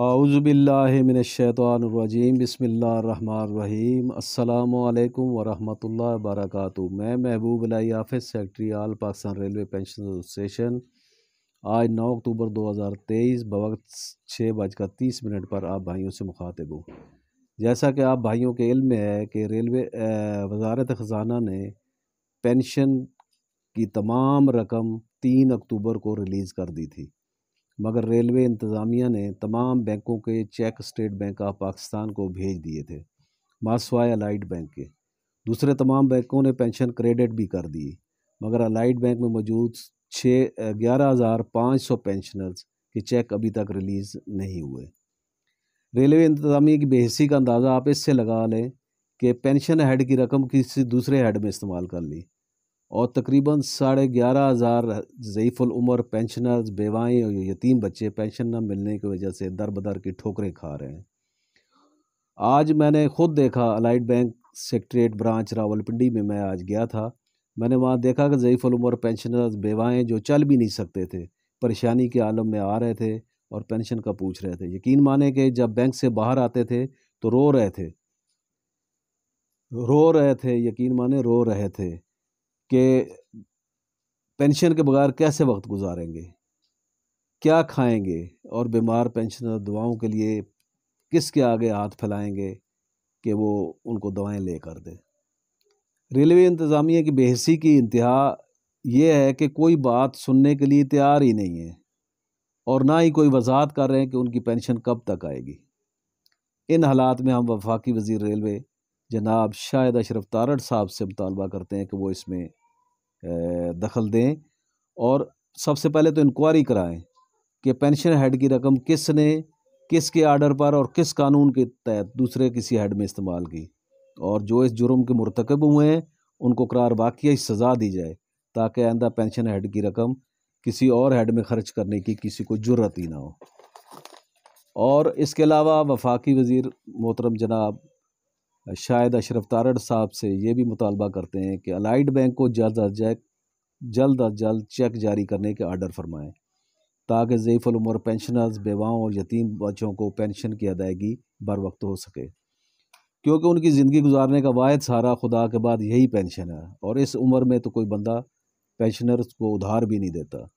आउज़बिल्लिमिनशैतरजीम बसमीम् अल्लाम वरहमल वरक मैं महबूब लाई office secretary all Pakistan railway pension association आज 9 अक्टूबर 2023 बवक्त छः बजकर तीस मिनट पर आप भाइयों से मुखातिब हूँ जैसा कि आप भाइयों के इल्म में है कि रेलवे वजारत ख़जाना ने पेंशन की तमाम रकम तीन अक्टूबर को रिलीज़ कर दी थी मगर रेलवे इंतज़ामिया ने तमाम बैंकों के cheque State Bank of Pakistan को भेज दिए थे मासवाए अलाइड बैंक के दूसरे तमाम बैंकों ने पेंशन क्रेडिट भी कर दी मगर अलाइड बैंक में मौजूद छः ग्यारह हज़ार पाँच सौ पेंशनर्स के चेक अभी तक रिलीज़ नहीं हुए रेलवे इंतजामिया की बेहसी का अंदाज़ा आप इससे लगा लें कि पेंशन हेड की रकम किसी दूसरे हेड में इस्तेमाल कर ली और तकरीबन साढ़े ग्यारह हज़ार ज़यीफ़ुलमर पेंशनर्स बेवाएँ और यतीम बच्चे पेंशन न मिलने की वजह से दर बदर की ठोकरें खा रहे हैं आज मैंने ख़ुद देखा Allied Bank secretariat branch Rawalpindi में मैं आज गया था मैंने वहाँ देखा कि ज़यीफ़ुलमर पेंशनर्स बेवाएँ जो चल भी नहीं सकते थे परेशानी के आलम में आ रहे थे और पेंशन का पूछ रहे थे यकीन माने कि जब बैंक से बाहर आते थे तो रो रहे थे रो रहे थे यकीन माने रो रहे थे कि पेंशन के बगैर कैसे वक्त गुजारेंगे क्या खाएंगे और बीमार पेंशनर दवाओं के लिए किसके आगे हाथ फैलाएंगे कि वो उनको दवाएं ले कर दें रेलवे इंतज़ामिया की बेहसी की इंतहा ये है कि कोई बात सुनने के लिए तैयार ही नहीं है और ना ही कोई वजाहत कर रहे हैं कि उनकी पेंशन कब तक आएगी इन हालात में हम वफाकी वज़ी रेलवे जनाब शाहिद अशरफ तारड़ साहब से मुतालबा करते हैं कि वो इसमें दखल दें और सबसे पहले तो इंक्वायरी कराएं कि पेंशन हेड की रकम किसने किसके आर्डर पर और किस कानून के तहत दूसरे किसी हेड में इस्तेमाल की और जो इस जुर्म के मरतकब हुए हैं उनको करार वाकई सज़ा दी जाए ताकि आंदा पेंशन हेड की रकम किसी और हेड में खर्च करने की किसी को जरूरत ही ना हो और इसके अलावा वफाकी वज़ी मोहतरम जनाब शायद अशरफ तारड़ साहब से ये भी मुतालबा करते हैं कि अलाइड बैंक को जल्द अज जल्द अज जल्द चेक जारी करने के आर्डर फरमाएं ताकि ज़यफ़लमर पेंशनर्स बेवाओं और यतीम बच्चों को पेंशन की अदायगी बर वक्त हो सके क्योंकि उनकी ज़िंदगी गुजारने का वाद सारा खुदा के बाद यही पेंशन है और इस उम्र में तो कोई बंदा पेंशनर्स को उधार भी नहीं देता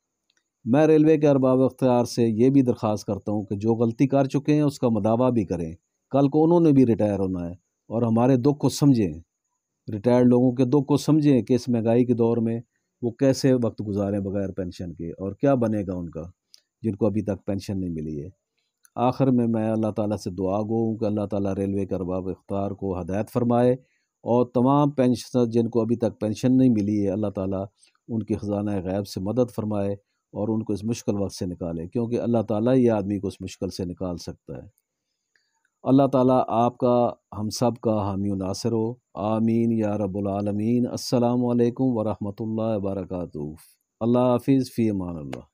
मैं रेलवे के अरबाब अख्तियार से ये भी दरख्वास्त करता हूँ कि जो गलती कर चुके हैं उसका मदावा भी करें कल को उन्होंने भी रिटायर होना है और हमारे दुख को समझें रिटायर्ड लोगों के दुख को समझें कि इस महंगाई के दौर में वो कैसे वक्त गुजारें बगैर पेंशन के और क्या बनेगा उनका जिनको अभी तक पेंशन नहीं मिली है आखिर में मैं अल्लाह ताला से दुआ गो कि अल्लाह ताला रेलवे के अरबाब अख्तार को हदायत फरमाए और तमाम पेंशन जिनको अभी तक पेंशन नहीं मिली है अल्लाह ताला उनकी ख़जाना गैब से मदद फरमाए और उनको इस मुश्किल वक्त से निकाले क्योंकि अल्लाह ताला ही आदमी को इस मुश्किल से निकाल सकता है अल्लाह ताला आपका हम सब का हामी नासर हो आमीन या रबालमीन अल्लाम वरहमल वर्क अल्लाह हाफिज़ फ़ी अमान